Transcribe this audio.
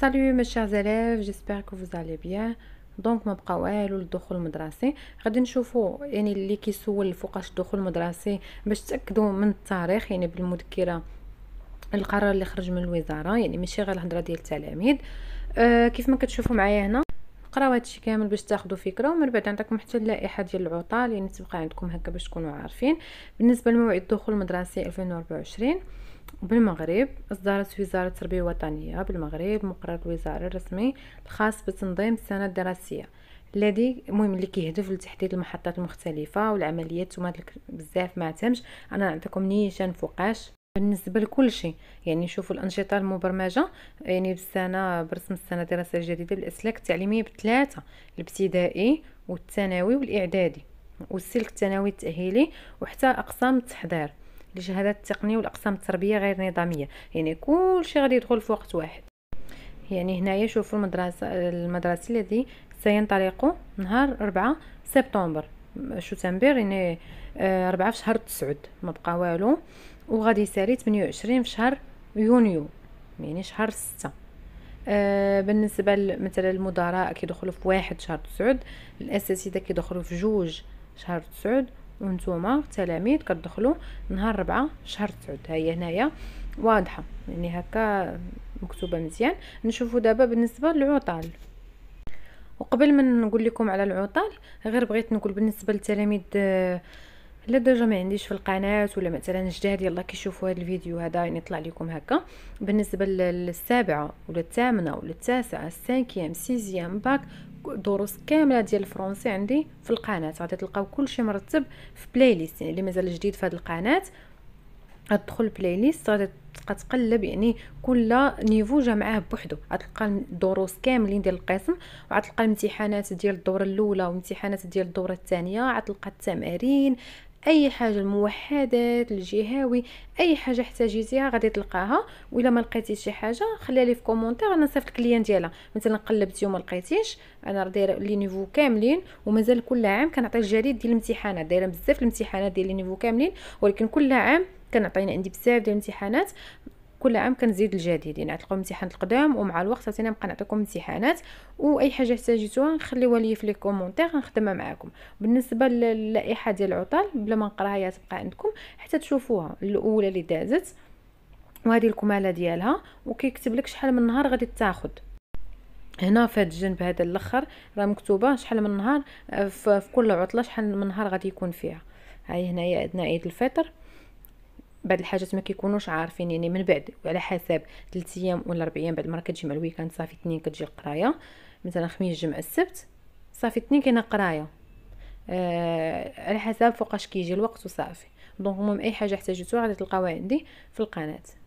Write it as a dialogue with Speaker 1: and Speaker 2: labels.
Speaker 1: سالو مي chers élèves, جيسبر كو فوز allez بيان دونك ما بقى والو للدخول المدرسي غادي نشوفو يعني اللي كيسول فوقاش الدخول المدرسي باش تاكدوا من التاريخ يعني بالمذكره القرار اللي خرج من الوزاره يعني ماشي غير الهضره ديال التلاميذ آه كيف ما كتشوفوا معايا هنا قراو هادشي كامل باش تاخذوا فكره ومن بعد عندكم حتى اللائحه ديال العطل يعني تبقى عندكم هكا باش تكونوا عارفين بالنسبه لموعد الدخول المدرسي 2024 بالمغرب اصدرت وزاره التربيه الوطنيه بالمغرب مقرر الوزاره الرسمي الخاص بتنظيم السنه الدراسيه الذي مهم اللي كيهدف لتحديد المحطات المختلفه والعمليات وما بزاف ما تمش انا نعطيكم نيشان فوقاش بالنسبه لكل شيء يعني نشوفوا الانشطه المبرمجه يعني بالسنه برسم السنه الدراسيه الجديده بالاسلاك التعليميه بثلاثه الابتدائي والثانوي والاعدادي والسلك الثانوي التاهيلي وحتى اقسام التحضير لشهادات التقنيه والاقسام التربيه غير نظاميه يعني كل شيء غادي يدخل في وقت واحد يعني هنايا شوفوا المدرسه المدرسي الذي سينطلق نهار 4 سبتمبر شو تنبير يعني 4 آه، في شهر 9 ما بقى والو وغادي يسالي 28 في شهر يونيو يعني شهر ستة آه بالنسبه مثلا المدراء كيدخلوا في واحد شهر تسعود الاساتذه كيدخلوا في جوج شهر تسعود وانتوما التلاميذ كتدخلوا نهار ربعة شهر تسعود ها هي هنايا واضحه يعني هكا مكتوبه مزيان نشوفوا دابا بالنسبه للعطل وقبل ما نقول لكم على العطل غير بغيت نقول بالنسبه للتلاميذ آه الا ديجا ما عنديش في القناه ولا مثلا جداد يلا كيشوفوا هذا الفيديو هذا يعني يطلع لكم هكا بالنسبه للسابعه ولا الثامنه ولا التاسعه السانكيام سيزيام باك دروس كامله ديال الفرونسي عندي في القناه غادي تلقاو كلشي مرتب في بلاي ليست يعني اللي مازال جديد في هذه القناه غتدخل بلاي ليست غادي تبقى تقلب يعني كل نيفو جا معاه بوحدو غتلقى الدروس كاملين ديال القسم وغتلقى الامتحانات ديال الدوره الاولى وامتحانات ديال الدوره الثانيه غتلقى التمارين اي حاجه الموحدات الجهاوي اي حاجه احتاجيتيها غادي تلقاها ولا ما لقيتيش شي حاجه خليها لي في كومونتير انا نصيفط لك اللين ديالها مثلا قلبتي وما لقيتيش انا راه دايره لي نيفو كاملين ومازال كل عام كنعطي الجريد ديال الامتحانات دايره بزاف الامتحانات ديال لي نيفو كاملين ولكن كل عام كنعطينا عندي بزاف ديال الامتحانات كل عام كنزيد الجديد يعني تلقاو القدام ومع الوقت عطينا نبقى نعطيكم امتحانات واي حاجه احتاجتوها نخليوها لي في لي كومونتير نخدمها معكم بالنسبه للائحه ديال العطل بلا ما نقراها هي تبقى عندكم حتى تشوفوها الاولى اللي دازت وهذه الكماله ديالها وكيكتب لك شحال من نهار غادي تاخذ هنا في هذا الجنب هذا الاخر راه مكتوبه شحال من نهار آه، في كل عطله شحال من نهار غادي يكون فيها هاي هنايا عندنا عيد الفطر بعض الحاجات ما كيكونوش عارفين يعني من بعد وعلى حسب 3 ايام ولا 4 ايام بعد ما مع الويكاند صافي اثنين كتجي القرايه مثلا خميس جمعه السبت صافي اثنين كاينه قرايه آه على حسب فوقاش كيجي الوقت وصافي دونك المهم اي حاجه احتاجتوها غادي تلقاوها عندي في القناه